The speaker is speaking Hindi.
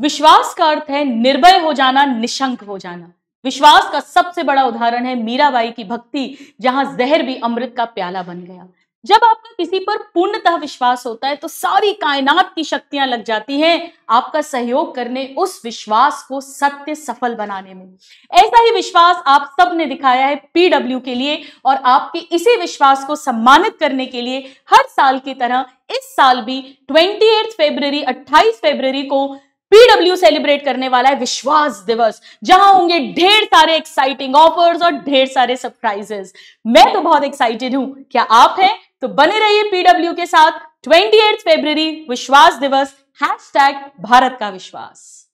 विश्वास का अर्थ है निर्भय हो जाना निशंक हो जाना विश्वास का सबसे बड़ा उदाहरण है मीराबाई की भक्ति जहां जहर भी अमृत का प्याला बन गया जब आपका किसी पर पूर्णतः विश्वास होता है तो सारी कायनात की शक्तियां लग जाती हैं आपका सहयोग करने उस विश्वास को सत्य सफल बनाने में ऐसा ही विश्वास आप सब ने दिखाया है पीडब्ल्यू के लिए और आपके इसी विश्वास को सम्मानित करने के लिए हर साल की तरह इस साल भी ट्वेंटी एट फेब्रवरी अट्ठाईस फेब्रवरी को पीडब्ल्यू सेलिब्रेट करने वाला है विश्वास दिवस जहां होंगे ढेर सारे एक्साइटिंग ऑफर्स और ढेर सारे सरप्राइजेस मैं तो बहुत एक्साइटेड हूं क्या आप हैं तो बने रहिए पीडब्ल्यू के साथ ट्वेंटी एट विश्वास दिवस हैश भारत का विश्वास